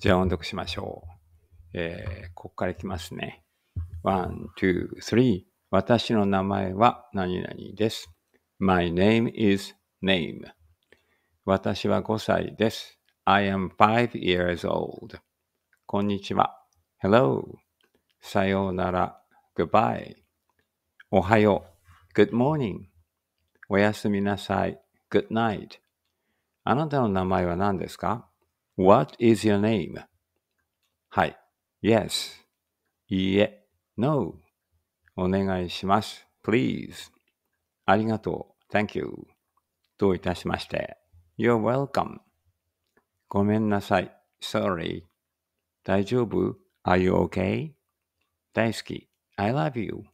じゃあ音読しましょう。えー、ここからいきますね。One, two, three. 私の名前は何々です。My name is name. 私は5歳です。I am five years old. こんにちは。Hello. さようなら。Goodbye. おはよう。Good morning. おやすみなさい。Good night. あなたの名前は何ですか What is your name? はい。Yes. いいえ。No. お願いします。Please. ありがとう。Thank you. どういたしまして。You're welcome. ごめんなさい。Sorry. 大丈夫 ?Are you okay? 大好き。I love you.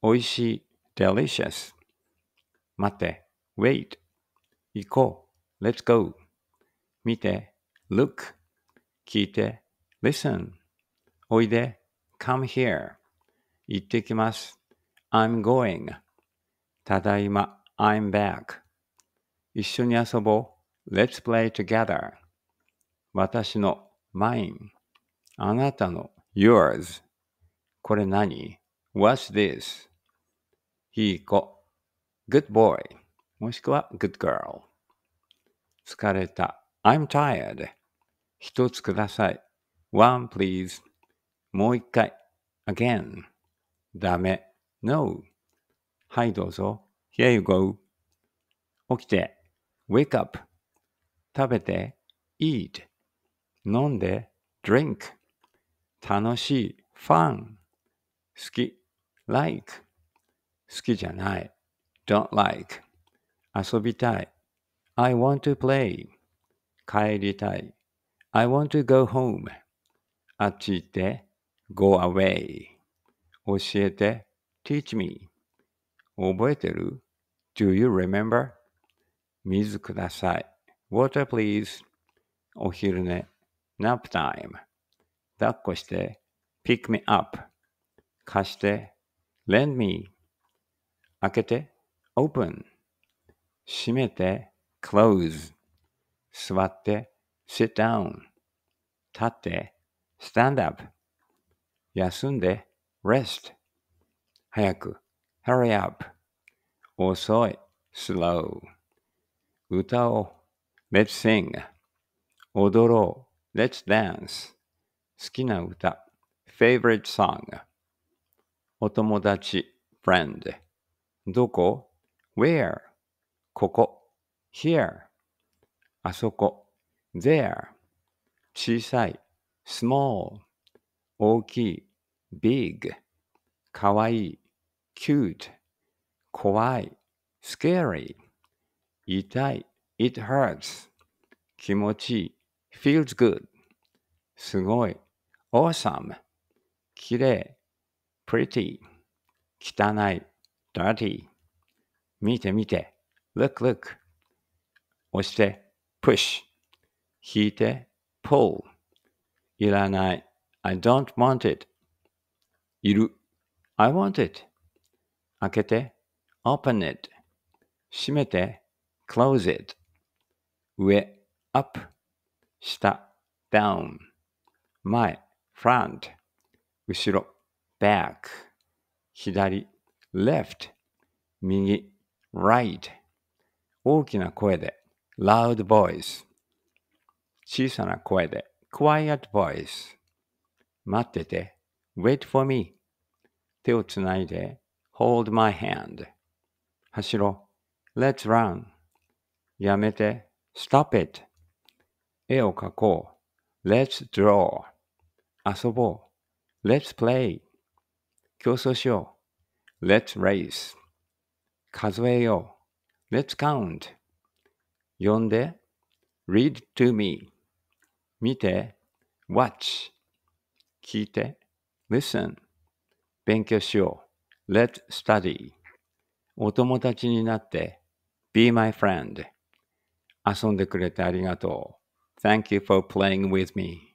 おいしい。Delicious. 待って。Wait. 行こう。Let's go. 見て。look 聞いて listen おいで come here 行ってきます I'm going ただいま I'm back 一緒に遊ぼう Let's play together 私の mine あなたの yours これ何 ?What's this? いい子 Good boy もしくは Good girl 疲れた I'm tired. 一つください。One, please. もう一回。Again. ダメ。No. はい、どうぞ。Here you go. 起きて。Wake up. 食べて。Eat. 飲んで。Drink. 楽しい。Fun. 好き。Like. 好きじゃない。Don't like. 遊びたい。I want to play. 帰りたい。I want to go home. あっち行って。go away. 教えて。teach me. 覚えてる ?do you remember? 水ください。water please. お昼寝。nap time. 抱っこして。pick me up. 貸して。lend me. 開けて。open. 閉めて。close. 座って、sit down。立って、stand up。休んで、rest。早く、hurry up。遅い、slow。歌を、let's sing。踊ろう、let's dance。好きな歌、favorite song。お友達、friend。どこ ?where? ここ ?here? あそこ there 小さい small 大きい big かわいい cute 怖い scary 痛い it hurts 気持ちいい feels good すごい awesome きれい pretty 汚い dirty 見て見て look look 押して push 引いて pull いらない I don't want it いる I want it 開けて open it 閉めて close it 上 up 下 down 前 front 後ろ back 左 left 右 right 大きな声で loud voice 小さな声で quiet voice 待ってて wait for me 手をつないで eh? hold my hand 走ろ let's run やめて stop it 絵を描こう let's draw 遊ぼう let's play 競争しよう let's race 数えよう let's count 読んで read to me 見て watch 聞いて listen 勉強しよう let's study お友達になって be my friend 遊んでくれてありがとう thank you for playing with me